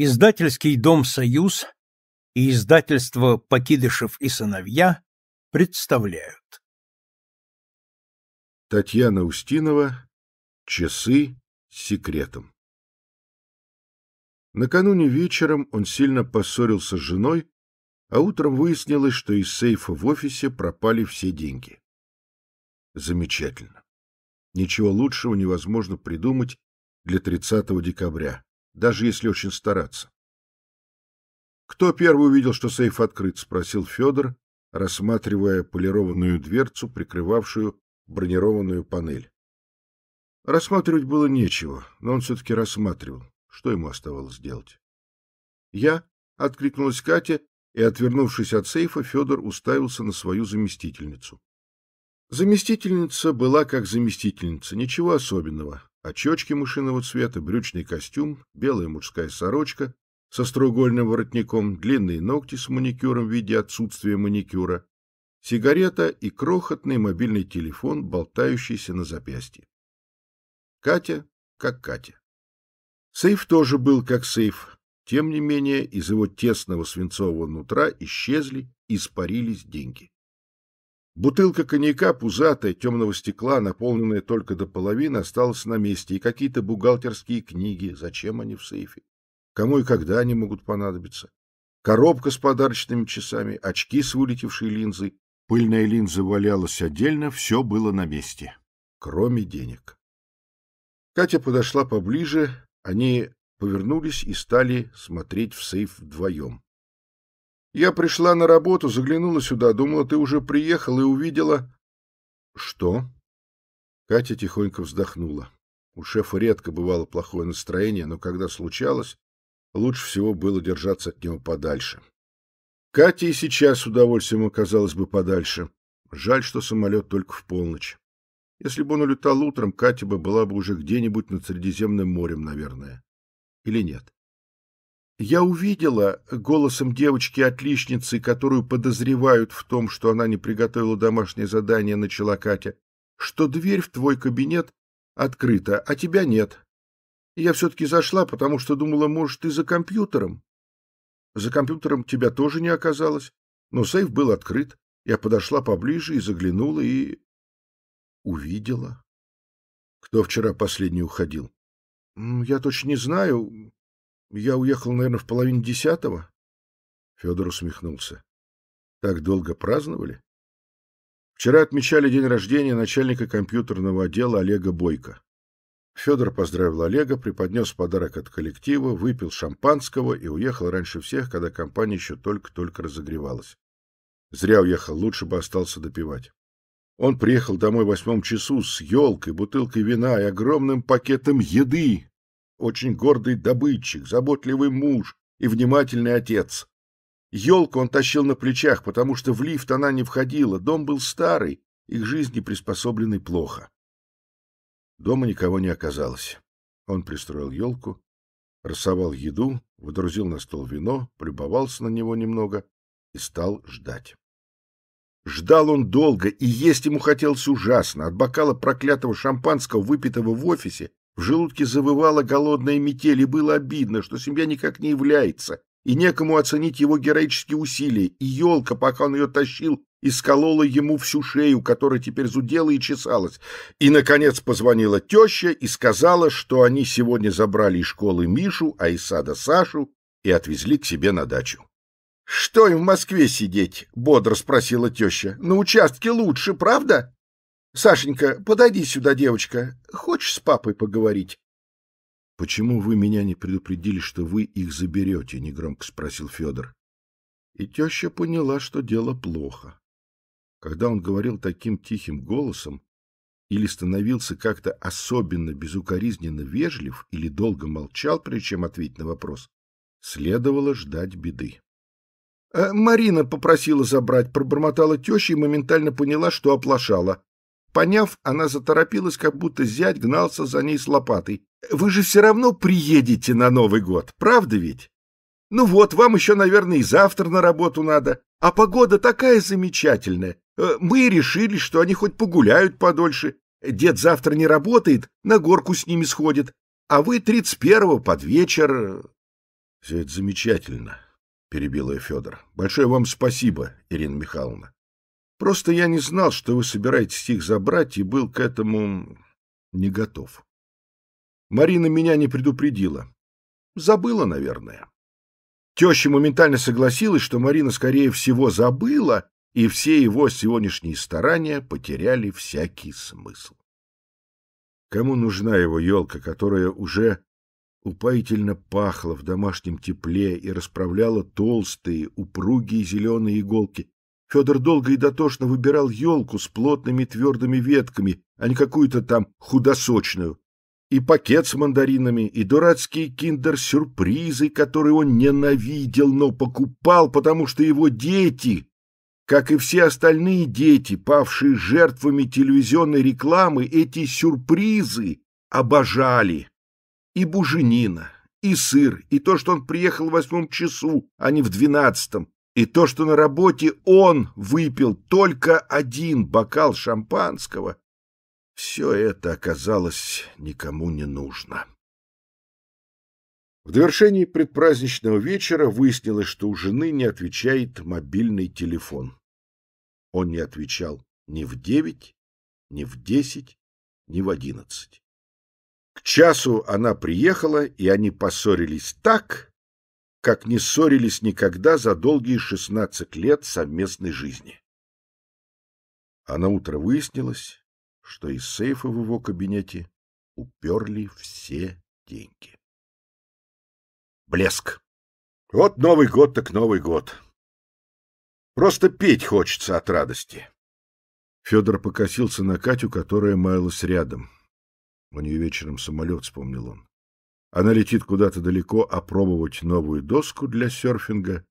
Издательский дом «Союз» и издательство «Покидышев и сыновья» представляют. Татьяна Устинова. Часы с секретом. Накануне вечером он сильно поссорился с женой, а утром выяснилось, что из сейфа в офисе пропали все деньги. Замечательно. Ничего лучшего невозможно придумать для 30 декабря даже если очень стараться. «Кто первый увидел, что сейф открыт?» — спросил Федор, рассматривая полированную дверцу, прикрывавшую бронированную панель. Рассматривать было нечего, но он все-таки рассматривал. Что ему оставалось делать? «Я?» — откликнулась Катя, и, отвернувшись от сейфа, Федор уставился на свою заместительницу. Заместительница была как заместительница, ничего особенного а очечки мышиного цвета, брючный костюм, белая мужская сорочка со стругольным воротником, длинные ногти с маникюром в виде отсутствия маникюра, сигарета и крохотный мобильный телефон, болтающийся на запястье. Катя как Катя. Сейф тоже был как сейф. Тем не менее, из его тесного свинцового нутра исчезли испарились деньги. Бутылка коньяка, пузатая, темного стекла, наполненная только до половины, осталась на месте, и какие-то бухгалтерские книги. Зачем они в сейфе? Кому и когда они могут понадобиться? Коробка с подарочными часами, очки с вылетевшей линзой. Пыльная линза валялась отдельно, все было на месте. Кроме денег. Катя подошла поближе, они повернулись и стали смотреть в сейф вдвоем. Я пришла на работу, заглянула сюда, думала, ты уже приехал и увидела... Что? Катя тихонько вздохнула. У шефа редко бывало плохое настроение, но когда случалось, лучше всего было держаться от него подальше. Катя и сейчас с удовольствием оказалась бы подальше. Жаль, что самолет только в полночь. Если бы он улетал утром, Катя бы была бы уже где-нибудь над Средиземным морем, наверное. Или нет? Я увидела голосом девочки-отличницы, которую подозревают в том, что она не приготовила домашнее задание, начала Катя, что дверь в твой кабинет открыта, а тебя нет. я все-таки зашла, потому что думала, может, ты за компьютером. За компьютером тебя тоже не оказалось, но сейф был открыт. Я подошла поближе и заглянула, и... увидела. Кто вчера последний уходил? Я точно не знаю. Я уехал, наверное, в половине десятого. Федор усмехнулся. Так долго праздновали? Вчера отмечали день рождения начальника компьютерного отдела Олега Бойко. Федор поздравил Олега, преподнес подарок от коллектива, выпил шампанского и уехал раньше всех, когда компания еще только-только разогревалась. Зря уехал, лучше бы остался допивать. Он приехал домой в восьмом часу с елкой, бутылкой вина и огромным пакетом еды, очень гордый добытчик, заботливый муж и внимательный отец. Елку он тащил на плечах, потому что в лифт она не входила, дом был старый, их жизни приспособлены плохо. Дома никого не оказалось. Он пристроил елку, рассовал еду, водрузил на стол вино, полюбовался на него немного и стал ждать. Ждал он долго, и есть ему хотелось ужасно. От бокала проклятого шампанского, выпитого в офисе, в желудке завывала голодная метель, и было обидно, что семья никак не является, и некому оценить его героические усилия, и елка, пока он ее тащил, исколола ему всю шею, которая теперь зудела и чесалась. И, наконец, позвонила теща и сказала, что они сегодня забрали из школы Мишу, а из сада Сашу и отвезли к себе на дачу. — Что им в Москве сидеть? — бодро спросила теща. — На участке лучше, правда? Сашенька, подойди сюда, девочка. Хочешь с папой поговорить? — Почему вы меня не предупредили, что вы их заберете? — негромко спросил Федор. И теща поняла, что дело плохо. Когда он говорил таким тихим голосом или становился как-то особенно безукоризненно вежлив или долго молчал, прежде чем ответить на вопрос, следовало ждать беды. Э, Марина попросила забрать, пробормотала теща и моментально поняла, что оплошала. Поняв, она заторопилась, как будто зять гнался за ней с лопатой. «Вы же все равно приедете на Новый год, правда ведь? Ну вот, вам еще, наверное, и завтра на работу надо. А погода такая замечательная. Э, мы решили, что они хоть погуляют подольше. Дед завтра не работает, на горку с ними сходит. А вы тридцать первого под вечер...» «Все это замечательно», — перебил ее Федор. «Большое вам спасибо, Ирина Михайловна. Просто я не знал, что вы собираетесь их забрать, и был к этому не готов. Марина меня не предупредила. Забыла, наверное. Теща моментально согласилась, что Марина, скорее всего, забыла, и все его сегодняшние старания потеряли всякий смысл. Кому нужна его елка, которая уже упоительно пахла в домашнем тепле и расправляла толстые, упругие зеленые иголки? Федор долго и дотошно выбирал елку с плотными твердыми ветками, а не какую-то там худосочную. И пакет с мандаринами, и дурацкие киндер-сюрпризы, которые он ненавидел, но покупал, потому что его дети, как и все остальные дети, павшие жертвами телевизионной рекламы, эти сюрпризы обожали. И буженина, и сыр, и то, что он приехал в восьмом часу, а не в двенадцатом, и то, что на работе он выпил только один бокал шампанского, все это оказалось никому не нужно. В довершении предпраздничного вечера выяснилось, что у жены не отвечает мобильный телефон. Он не отвечал ни в девять, ни в десять, ни в одиннадцать. К часу она приехала, и они поссорились так, как не ссорились никогда за долгие шестнадцать лет совместной жизни. А на утро выяснилось, что из сейфа в его кабинете уперли все деньги. Блеск. Вот Новый год так Новый год. Просто петь хочется от радости. Федор покосился на Катю, которая маялась рядом. У нее вечером самолет, вспомнил он. Она летит куда-то далеко опробовать новую доску для серфинга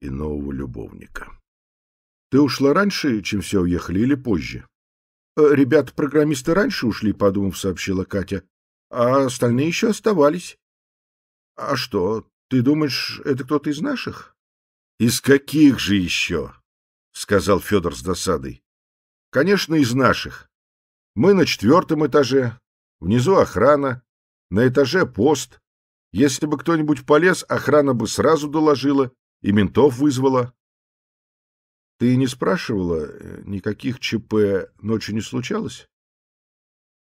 и нового любовника. Ты ушла раньше, чем все уехали, или позже? Э, Ребята-программисты раньше ушли, подумав, сообщила Катя, а остальные еще оставались. А что, ты думаешь, это кто-то из наших? Из каких же еще? Сказал Федор с досадой. Конечно, из наших. Мы на четвертом этаже, внизу охрана, на этаже пост. Если бы кто-нибудь полез, охрана бы сразу доложила и ментов вызвала. Ты не спрашивала, э, никаких ЧП ночью не случалось?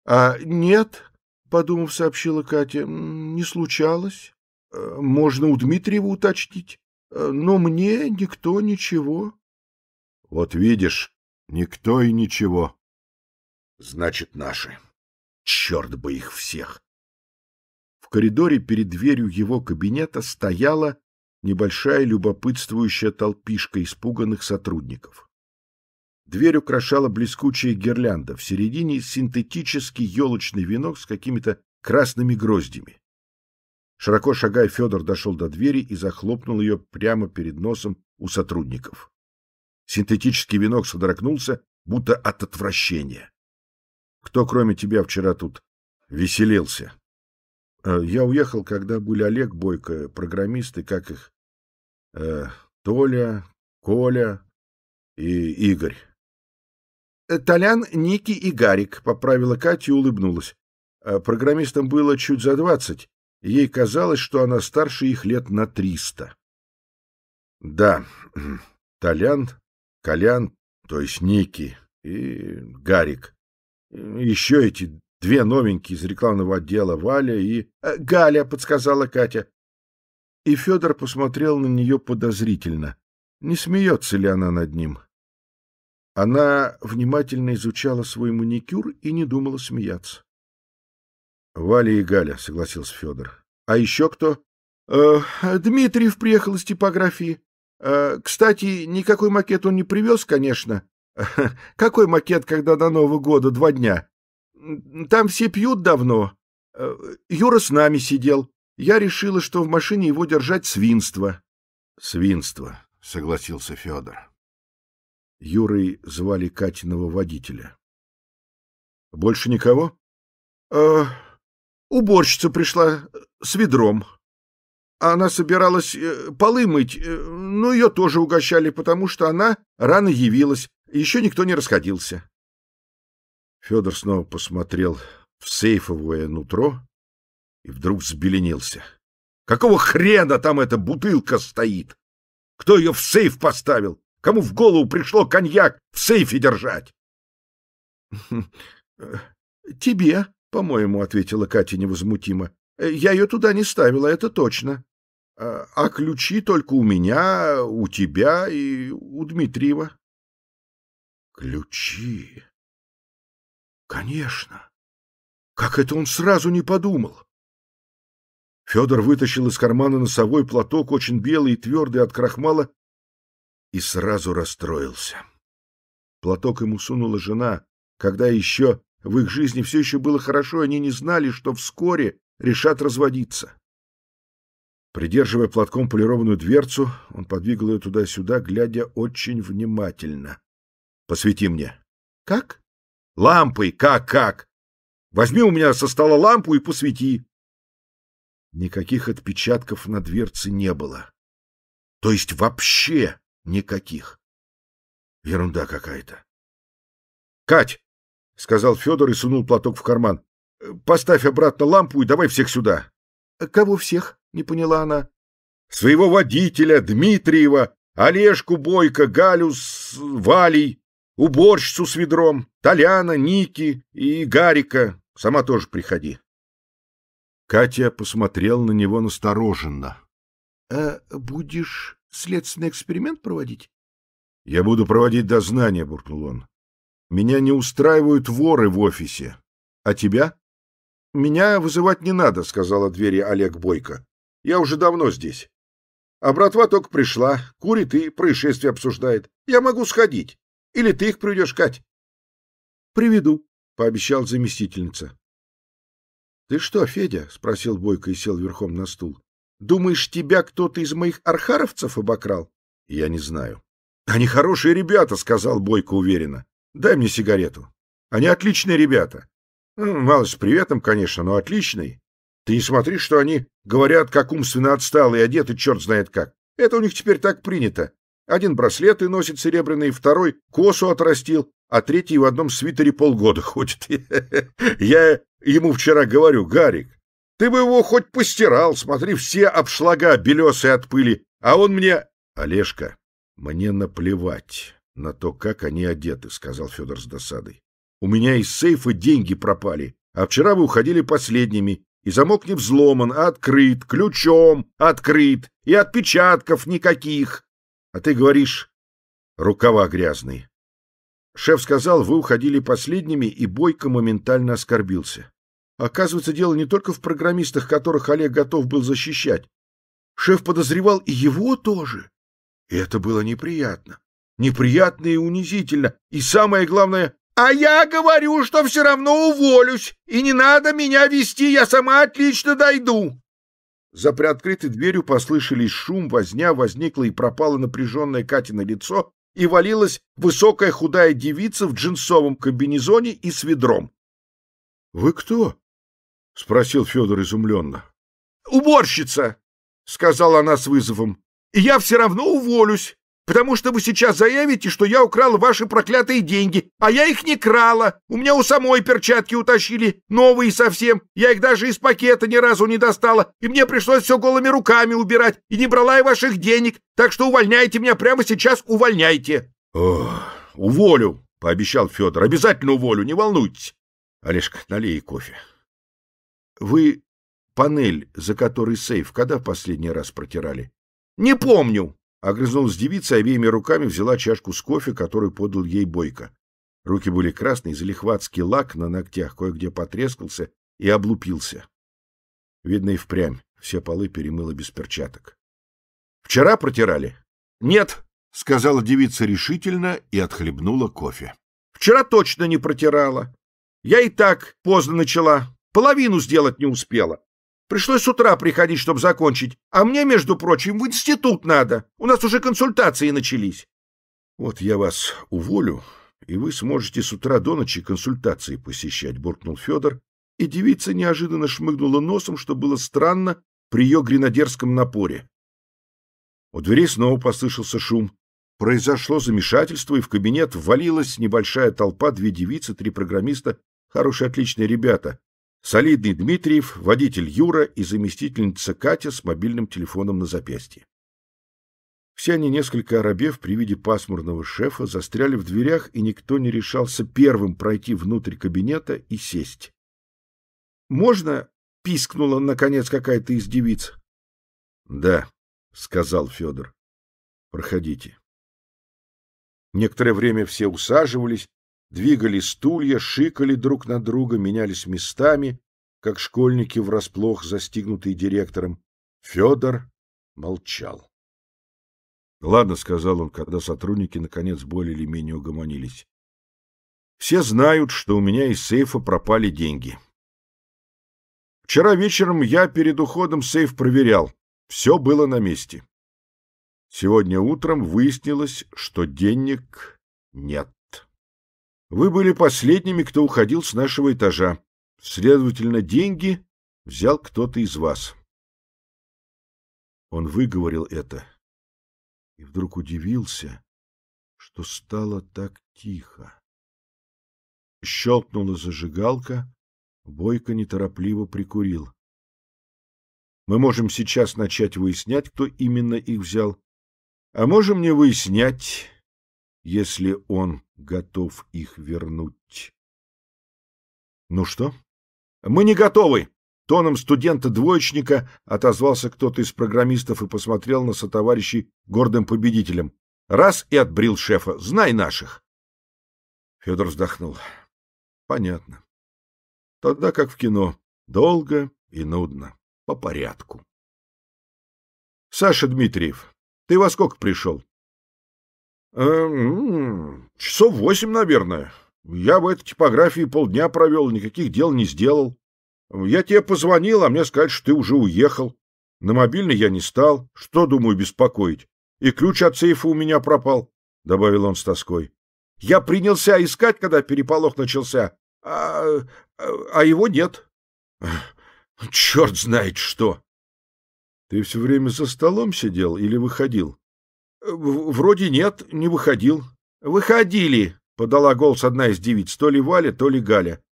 — А нет, — подумав, сообщила Катя, — не случалось. Э, можно у Дмитриева уточнить, э, но мне никто ничего. — Вот видишь, никто и ничего. — Значит, наши. Черт бы их всех! В коридоре перед дверью его кабинета стояла небольшая любопытствующая толпишка испуганных сотрудников. Дверь украшала блескучая гирлянда, в середине синтетический елочный венок с какими-то красными гроздями. Широко шагая, Федор дошел до двери и захлопнул ее прямо перед носом у сотрудников. Синтетический венок содрогнулся, будто от отвращения. — Кто, кроме тебя, вчера тут веселился? Э, я уехал, когда были Олег Бойко, программисты, как их, э, Толя, Коля и Игорь. Толян, Ники и Гарик, поправила Катя и улыбнулась. Э, программистам было чуть за двадцать. Ей казалось, что она старше их лет на триста. Да, Толян, Колян, то есть Ники и Гарик. Э, еще эти Две новенькие из рекламного отдела Валя и... Э, «Галя!» — подсказала Катя. И Федор посмотрел на нее подозрительно. Не смеется ли она над ним? Она внимательно изучала свой маникюр и не думала смеяться. «Валя и Галя», — согласился Федор. «А еще кто?» э, «Дмитриев приехал из типографии. Э, кстати, никакой макет он не привез, конечно. Какой макет, когда до Нового года два дня?» Там все пьют давно. Э, Юра с нами сидел. Я решила, что в машине его держать свинство. — Свинство, — согласился Федор. Юрой звали Катиного водителя. — Больше никого? Э, — Уборщица пришла э, с ведром. Она собиралась э, полы мыть, но ее тоже угощали, потому что она рано явилась, еще никто не расходился. Федор снова посмотрел в сейфовое нутро и вдруг сбеленился. Какого хрена там эта бутылка стоит? Кто ее в сейф поставил? Кому в голову пришло коньяк в сейфе держать? — Тебе, — по-моему, — ответила Катя невозмутимо. — Я ее туда не ставила, это точно. А, а ключи только у меня, у тебя и у Дмитриева. — Ключи? Конечно. Как это он сразу не подумал? Федор вытащил из кармана носовой платок, очень белый и твердый от крахмала, и сразу расстроился. Платок ему сунула жена, когда еще в их жизни все еще было хорошо, они не знали, что вскоре решат разводиться. Придерживая платком полированную дверцу, он подвигал ее туда-сюда, глядя очень внимательно. — Посвети мне. — Как? Лампой, как-как. Возьми у меня со стола лампу и посвети. Никаких отпечатков на дверце не было. То есть вообще никаких. Ерунда какая-то. «Кать!» — сказал Федор и сунул платок в карман. «Поставь обратно лампу и давай всех сюда». «Кого всех?» — не поняла она. «Своего водителя, Дмитриева, Олежку Бойко, Галю с Валей уборщицу с ведром, Толяна, Ники и Гарика. Сама тоже приходи. Катя посмотрел на него настороженно. «Э, — Будешь следственный эксперимент проводить? — Я буду проводить дознание, — буркнул он. — Меня не устраивают воры в офисе. А тебя? — Меня вызывать не надо, — сказала от двери Олег Бойко. — Я уже давно здесь. А братва только пришла, курит и происшествие обсуждает. Я могу сходить. Или ты их приведешь, Кать? — Приведу, — пообещал заместительница. — Ты что, Федя? — спросил Бойко и сел верхом на стул. — Думаешь, тебя кто-то из моих архаровцев обокрал? — Я не знаю. — Они хорошие ребята, — сказал Бойко уверенно. — Дай мне сигарету. Они отличные ребята. Ну, мало с приветом, конечно, но отличные. Ты не смотри, что они говорят, как умственно отсталые, одеты черт знает как. Это у них теперь так принято. Один браслет и носит серебряный, второй косу отрастил, а третий в одном свитере полгода ходит. Я ему вчера говорю, Гарик, ты бы его хоть постирал, смотри, все обшлага белесые от пыли, а он мне... Олежка, мне наплевать на то, как они одеты, — сказал Федор с досадой. У меня из сейфа деньги пропали, а вчера вы уходили последними, и замок не взломан, а открыт, ключом открыт, и отпечатков никаких. А ты говоришь, рукава грязные. Шеф сказал, вы уходили последними, и Бойко моментально оскорбился. Оказывается, дело не только в программистах, которых Олег готов был защищать. Шеф подозревал и его тоже. И это было неприятно. Неприятно и унизительно. И самое главное, а я говорю, что все равно уволюсь, и не надо меня вести, я сама отлично дойду. За приоткрытой дверью послышались шум, возня, возникло и пропало напряженное Катино лицо, и валилась высокая худая девица в джинсовом комбинезоне и с ведром. — Вы кто? — спросил Федор изумленно. — Уборщица, — сказала она с вызовом. — И Я все равно уволюсь потому что вы сейчас заявите, что я украл ваши проклятые деньги, а я их не крала. У меня у самой перчатки утащили, новые совсем. Я их даже из пакета ни разу не достала, и мне пришлось все голыми руками убирать, и не брала я ваших денег. Так что увольняйте меня прямо сейчас, увольняйте. Ох, уволю, пообещал Федор. Обязательно уволю, не волнуйтесь. Олежка, налей кофе. Вы панель, за которой сейф, когда последний раз протирали? Не помню, Огрызнулась девица, обеими руками взяла чашку с кофе, которую подал ей Бойко. Руки были красные, залихватский лак на ногтях кое-где потрескался и облупился. Видно и впрямь, все полы перемыло без перчаток. — Вчера протирали? — Нет, — сказала девица решительно и отхлебнула кофе. — Вчера точно не протирала. Я и так поздно начала, половину сделать не успела. Пришлось с утра приходить, чтобы закончить. А мне, между прочим, в институт надо. У нас уже консультации начались. Вот я вас уволю, и вы сможете с утра до ночи консультации посещать, буркнул Федор, и девица неожиданно шмыгнула носом, что было странно при ее гренадерском напоре. У двери снова послышался шум. Произошло замешательство, и в кабинет ввалилась небольшая толпа, две девицы, три программиста, хорошие отличные ребята. Солидный Дмитриев, водитель Юра и заместительница Катя с мобильным телефоном на запястье. Все они, несколько оробев при виде пасмурного шефа, застряли в дверях, и никто не решался первым пройти внутрь кабинета и сесть. «Можно?» — пискнула, наконец, какая-то из девиц. «Да», — сказал Федор. «Проходите». Некоторое время все усаживались, двигали стулья, шикали друг на друга, менялись местами, как школьники врасплох, застигнутые директором. Федор молчал. — Ладно, — сказал он, когда сотрудники, наконец, более или менее угомонились. — Все знают, что у меня из сейфа пропали деньги. Вчера вечером я перед уходом сейф проверял. Все было на месте. Сегодня утром выяснилось, что денег нет. Вы были последними, кто уходил с нашего этажа. Следовательно, деньги взял кто-то из вас. Он выговорил это и вдруг удивился, что стало так тихо. Щелкнула зажигалка, Бойко неторопливо прикурил. Мы можем сейчас начать выяснять, кто именно их взял, а можем не выяснять если он готов их вернуть. «Ну что?» «Мы не готовы!» Тоном студента-двоечника отозвался кто-то из программистов и посмотрел на сотоварищей гордым победителем. Раз и отбрил шефа. Знай наших! Федор вздохнул. Понятно. Тогда как в кино. Долго и нудно. По порядку. Саша Дмитриев, ты во сколько пришел? Э, часов восемь, наверное. Я в этой типографии полдня провел, никаких дел не сделал. Я тебе позвонил, а мне сказали, что ты уже уехал. На мобильный я не стал. Что, думаю, беспокоить? И ключ от сейфа у меня пропал, — добавил он с тоской. Я принялся искать, когда переполох начался, а, а его нет. Черт знает что! Ты все время за столом сидел или выходил? вроде нет, не выходил. Выходили, подала голос одна из девиц, то ли Валя, то ли Галя.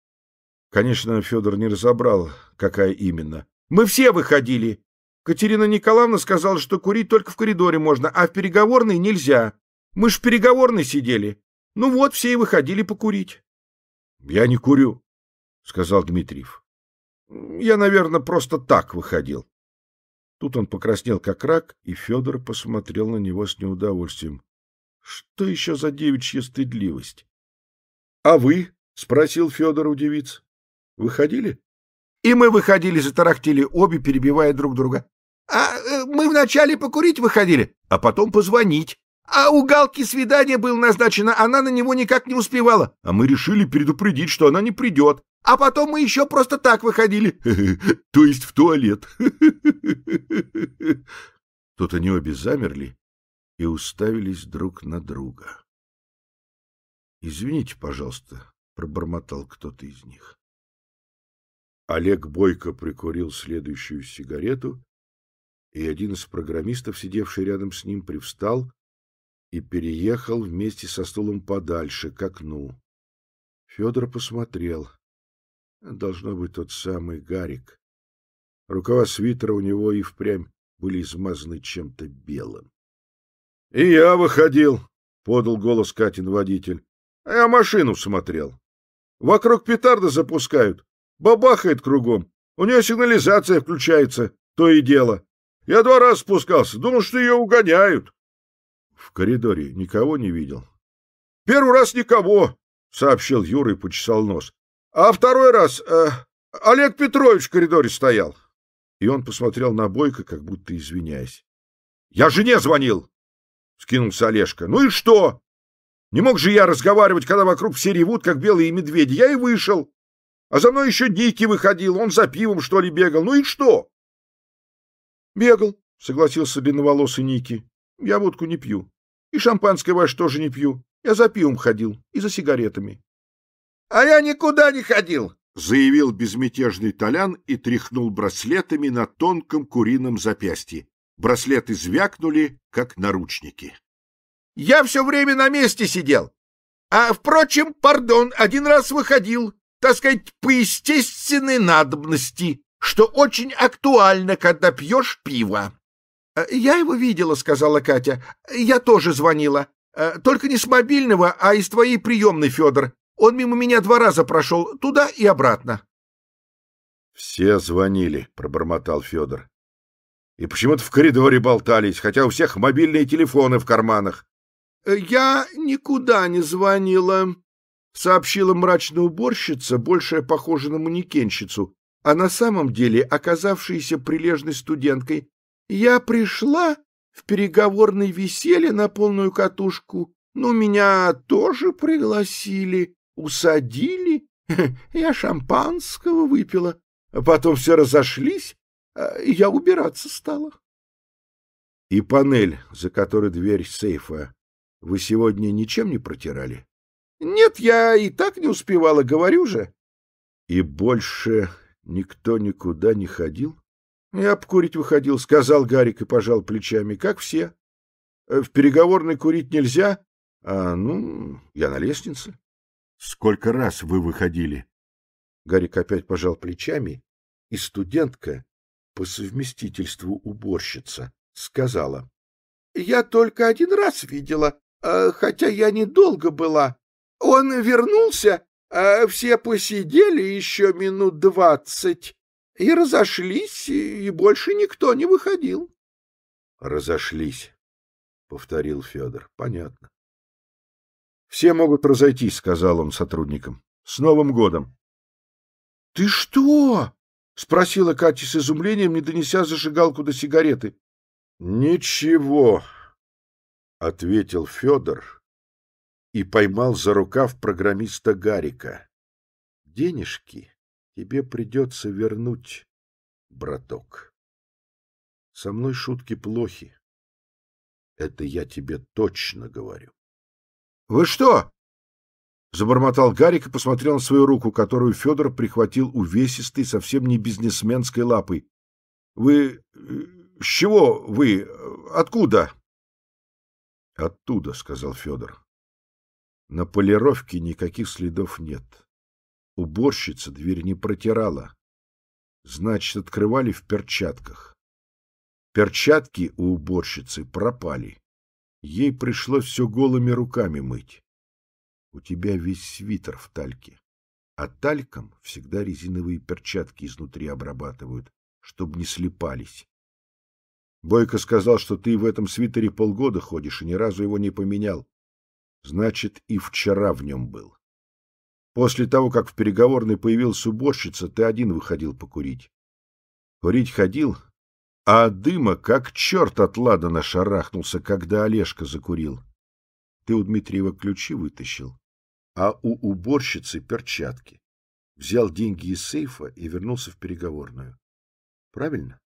Конечно, Федор не разобрал, какая именно. Мы все выходили. Катерина Николаевна сказала, что курить только в коридоре можно, а в переговорной нельзя. Мы ж в переговорной сидели. Ну вот, все и выходили покурить. Я не курю, сказал Дмитриев. Я, наверное, просто так выходил. Тут он покраснел как рак, и Федор посмотрел на него с неудовольствием. Что еще за девичья стыдливость? — А вы? — спросил Федор у девиц. — Выходили? — И мы выходили, затарахтели, обе перебивая друг друга. — А э, мы вначале покурить выходили, а потом позвонить. А у Галки свидание было назначено, она на него никак не успевала. А мы решили предупредить, что она не придет. А потом мы еще просто так выходили, то есть в туалет. Тут они обе замерли и уставились друг на друга. — Извините, пожалуйста, — пробормотал кто-то из них. Олег Бойко прикурил следующую сигарету, и один из программистов, сидевший рядом с ним, привстал и переехал вместе со стулом подальше, к окну. Федор посмотрел — Должно быть тот самый Гарик. Рукава свитера у него и впрямь были измазаны чем-то белым. — И я выходил, — подал голос Катин водитель. — А я машину смотрел. Вокруг петарда запускают. Бабахает кругом. У нее сигнализация включается. То и дело. Я два раза спускался. Думал, что ее угоняют. В коридоре никого не видел. — Первый раз никого, — сообщил Юра и почесал нос. А второй раз э, Олег Петрович в коридоре стоял. И он посмотрел на Бойко, как будто извиняясь. — Я жене звонил! — скинулся Олежка. — Ну и что? Не мог же я разговаривать, когда вокруг все ревут, как белые медведи. Я и вышел. А за мной еще Дикий выходил. Он за пивом, что ли, бегал. Ну и что? — Бегал, — согласился длинноволосый Ники. — Я водку не пью. И шампанское ваше тоже не пью. Я за пивом ходил и за сигаретами. А я никуда не ходил, заявил безмятежный Толян и тряхнул браслетами на тонком курином запястье. Браслеты звякнули, как наручники. Я все время на месте сидел. А, впрочем, пардон, один раз выходил, так сказать, по естественной надобности, что очень актуально, когда пьешь пиво. «Э, «Я его видела», — сказала Катя. «Я тоже звонила. Э, только не с мобильного, а из твоей приемной, Федор. Он мимо меня два раза прошел, туда и обратно. — Все звонили, — пробормотал Федор. — И почему-то в коридоре болтались, хотя у всех мобильные телефоны в карманах. Э, — Я никуда не звонила, — сообщила мрачная уборщица, большая похожа на манекенщицу, а на самом деле оказавшаяся прилежной студенткой. Я пришла в переговорной веселье на полную катушку, но меня тоже пригласили усадили, я шампанского выпила, а потом все разошлись, и а я убираться стала. И панель, за которой дверь сейфа, вы сегодня ничем не протирали? Нет, я и так не успевала, говорю же. И больше никто никуда не ходил? Я покурить выходил, сказал Гарик и пожал плечами, как все. Э, в переговорной курить нельзя, а, ну, я на лестнице. Сколько раз вы выходили? Гарик опять пожал плечами, и студентка, по совместительству уборщица, сказала. — Я только один раз видела, а, хотя я недолго была. Он вернулся, а все посидели еще минут двадцать и разошлись, и больше никто не выходил. — Разошлись, — повторил Федор. — Понятно. «Все могут разойтись», — сказал он сотрудникам. «С Новым годом!» «Ты что?» — спросила Катя с изумлением, не донеся зажигалку до сигареты. «Ничего», — ответил Федор и поймал за рукав программиста Гарика. «Денежки тебе придется вернуть, браток. Со мной шутки плохи. Это я тебе точно говорю». — Вы что? — забормотал Гарик и посмотрел на свою руку, которую Федор прихватил увесистой, совсем не бизнесменской лапой. — Вы... Э, с чего вы? Откуда? — Оттуда, — сказал Федор. На полировке никаких следов нет. Уборщица дверь не протирала. Значит, открывали в перчатках. Перчатки у уборщицы пропали. Ей пришлось все голыми руками мыть. У тебя весь свитер в тальке. А тальком всегда резиновые перчатки изнутри обрабатывают, чтобы не слепались. Бойко сказал, что ты в этом свитере полгода ходишь и ни разу его не поменял. Значит, и вчера в нем был. После того, как в переговорной появился уборщица, ты один выходил покурить. Курить ходил, а дыма как черт от ладана шарахнулся, когда Олежка закурил. Ты у Дмитриева ключи вытащил, а у уборщицы перчатки. Взял деньги из сейфа и вернулся в переговорную. Правильно?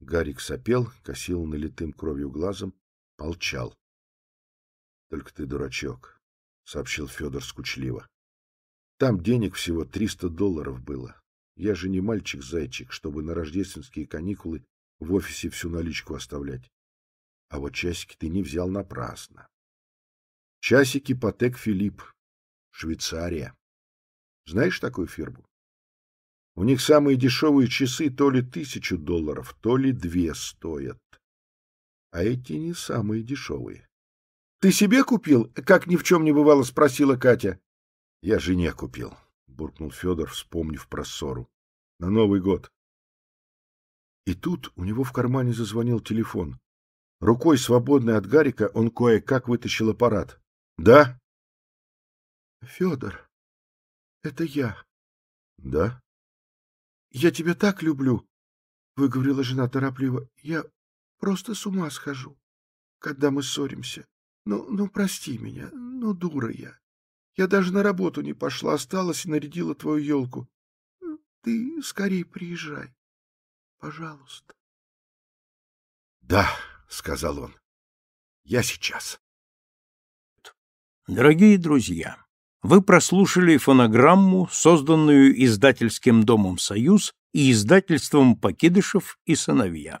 Гарик сопел, косил налитым кровью глазом, молчал. — Только ты дурачок, — сообщил Федор скучливо. — Там денег всего триста долларов было. Я же не мальчик-зайчик, чтобы на рождественские каникулы в офисе всю наличку оставлять. А вот часики ты не взял напрасно. Часики Патек Филипп, Швейцария. Знаешь такую фирму? У них самые дешевые часы то ли тысячу долларов, то ли две стоят. А эти не самые дешевые. — Ты себе купил? — как ни в чем не бывало, спросила Катя. — Я жене купил буркнул Федор, вспомнив про ссору. — На Новый год. И тут у него в кармане зазвонил телефон. Рукой, свободной от Гарика, он кое-как вытащил аппарат. — Да? — Федор, это я. — Да? — Я тебя так люблю, — выговорила жена торопливо. — Я просто с ума схожу, когда мы ссоримся. Ну, ну, прости меня, ну, дура я. Я даже на работу не пошла, осталась и нарядила твою елку. Ты скорее приезжай. Пожалуйста. — Да, — сказал он, — я сейчас. Дорогие друзья, вы прослушали фонограмму, созданную издательским домом «Союз» и издательством «Покидышев и сыновья»